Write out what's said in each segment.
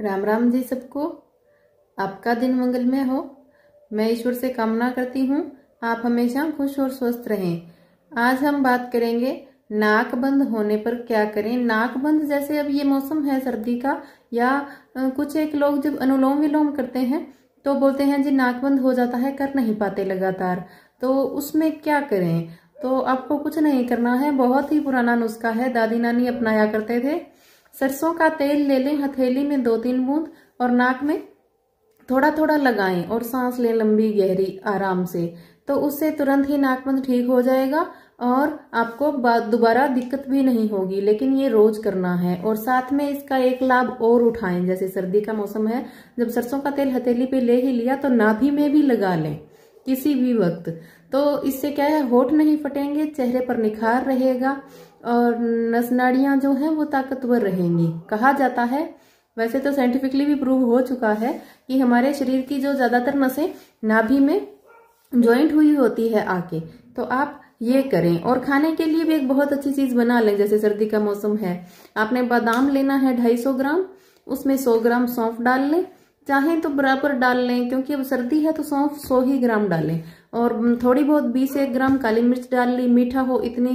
राम राम जी सबको आपका दिन मंगलमय हो मैं ईश्वर से कामना करती हूँ आप हमेशा खुश और स्वस्थ रहें आज हम बात करेंगे नाक बंद होने पर क्या करें नाक बंद जैसे अब ये मौसम है सर्दी का या कुछ एक लोग जब अनुलोम विलोम करते हैं तो बोलते हैं जी नाक बंद हो जाता है कर नहीं पाते लगातार तो उसमें क्या करें तो आपको कुछ नहीं करना है बहुत ही पुराना नुस्खा है दादी नानी अपनाया करते थे सरसों का तेल ले लें हथेली में दो तीन बूंद और नाक में थोड़ा थोड़ा लगाएं और सांस लें लंबी गहरी आराम से तो उससे तुरंत ही नाकबंद ठीक हो जाएगा और आपको दोबारा दिक्कत भी नहीं होगी लेकिन ये रोज करना है और साथ में इसका एक लाभ और उठाएं जैसे सर्दी का मौसम है जब सरसों का तेल हथेली पे ले ही लिया तो नाभि में भी लगा लें किसी भी वक्त तो इससे क्या है होठ नहीं फटेंगे चेहरे पर निखार रहेगा और नस नाड़ियाँ जो हैं वो ताकतवर रहेंगी कहा जाता है वैसे तो साइंटिफिकली भी प्रूव हो चुका है कि हमारे शरीर की जो ज़्यादातर नसें नाभि में ज्वाइंट हुई होती है आके तो आप ये करें और खाने के लिए भी एक बहुत अच्छी चीज़ बना लें जैसे सर्दी का मौसम है आपने बादाम लेना है सौ ग्राम उसमें सौ ग्राम सौंफ डाल लें चाहें तो बराबर डाल लें क्योंकि अब सर्दी है तो सौंफ सौ ही ग्राम डालें और थोड़ी बहुत बीस एक ग्राम काली मिर्च डाल ली मीठा हो इतनी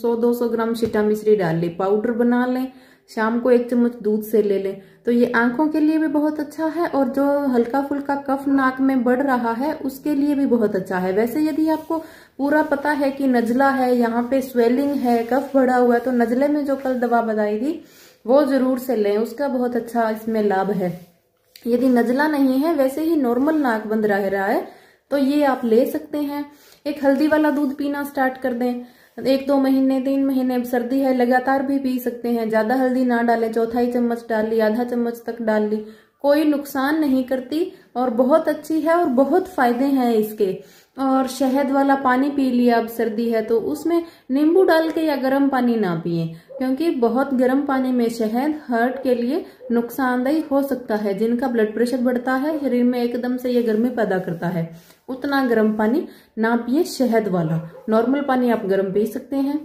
सौ दो सौ ग्राम छिटा मिश्री डाल ली पाउडर बना लें शाम को एक चम्मच दूध से ले लें तो ये आंखों के लिए भी बहुत अच्छा है और जो हल्का फुल्का कफ नाक में बढ़ रहा है उसके लिए भी बहुत अच्छा है वैसे यदि आपको पूरा पता है कि नजला है यहाँ पे स्वेलिंग है कफ बढ़ा हुआ है तो नजले में जो कल दवा बताई थी वो जरूर से लें उसका बहुत अच्छा इसमें लाभ है यदि नजला नहीं है वैसे ही नॉर्मल नाक बंद रह रहा है तो ये आप ले सकते हैं एक हल्दी वाला दूध पीना स्टार्ट कर दें एक दो महीने तीन महीने सर्दी है लगातार भी पी सकते हैं ज़्यादा हल्दी ना डालें चौथाई चम्मच डाल ली आधा चम्मच तक डाल ली कोई नुकसान नहीं करती और बहुत अच्छी है और बहुत फायदे हैं इसके और शहद वाला पानी पी लिया अब सर्दी है तो उसमें नींबू डाल के या गर्म पानी ना पिए क्योंकि बहुत गर्म पानी में शहद हार्ट के लिए नुकसानदायी हो सकता है जिनका ब्लड प्रेशर बढ़ता है शरीर में एकदम से ये गर्मी पैदा करता है उतना गर्म पानी ना पिए शहद वाला नॉर्मल पानी आप गर्म पी सकते हैं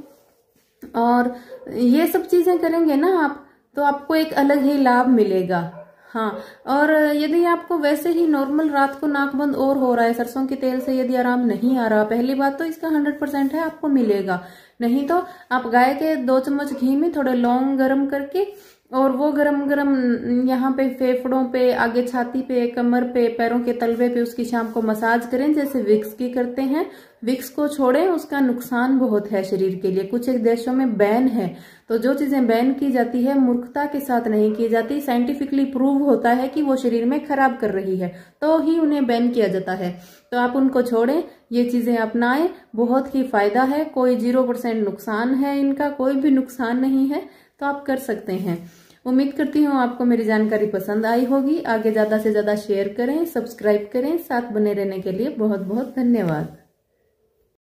और ये सब चीजें करेंगे ना आप तो आपको एक अलग ही लाभ मिलेगा हाँ और यदि आपको वैसे ही नॉर्मल रात को नाक बंद और हो रहा है सरसों के तेल से यदि आराम नहीं आ रहा पहली बात तो इसका हंड्रेड परसेंट है आपको मिलेगा नहीं तो आप गाय के दो चम्मच घी में थोड़े लौंग गर्म करके और वो गरम गरम यहाँ पे फेफड़ों पे आगे छाती पे कमर पे पैरों के तलवे पे उसकी शाम को मसाज करें जैसे विक्स की करते हैं विक्स को छोड़ें उसका नुकसान बहुत है शरीर के लिए कुछ एक देशों में बैन है तो जो चीजें बैन की जाती है मूर्खता के साथ नहीं की जाती साइंटिफिकली प्रूव होता है कि वो शरीर में खराब कर रही है तो ही उन्हें बैन किया जाता है तो आप उनको छोड़ें ये चीजें अपनाएं बहुत ही फायदा है कोई जीरो परसेंट नुकसान है इनका कोई भी नुकसान नहीं है तो आप कर सकते हैं उम्मीद करती हूँ आपको मेरी जानकारी पसंद आई होगी आगे ज़्यादा से ज़्यादा शेयर करें सब्सक्राइब करें साथ बने रहने के लिए बहुत बहुत धन्यवाद